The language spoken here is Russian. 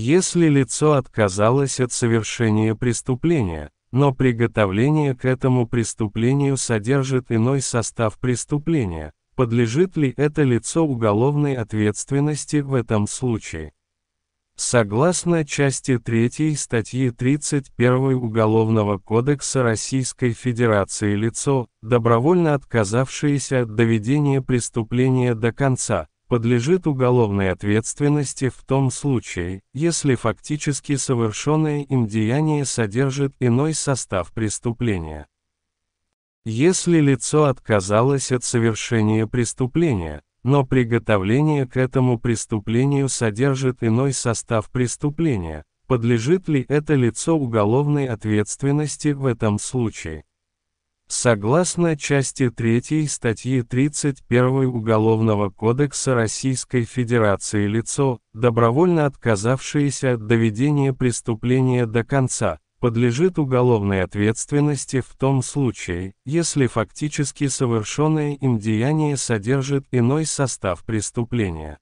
Если лицо отказалось от совершения преступления, но приготовление к этому преступлению содержит иной состав преступления, подлежит ли это лицо уголовной ответственности в этом случае? Согласно части 3 статьи 31 Уголовного кодекса Российской Федерации лицо, добровольно отказавшееся от доведения преступления до конца, подлежит уголовной ответственности в том случае, если фактически совершенное им деяние содержит иной состав преступления. Если лицо отказалось от совершения преступления, но приготовление к этому преступлению содержит иной состав преступления, подлежит ли это лицо уголовной ответственности в этом случае? Согласно части 3 статьи 31 Уголовного кодекса Российской Федерации лицо, добровольно отказавшееся от доведения преступления до конца, подлежит уголовной ответственности в том случае, если фактически совершенное им деяние содержит иной состав преступления.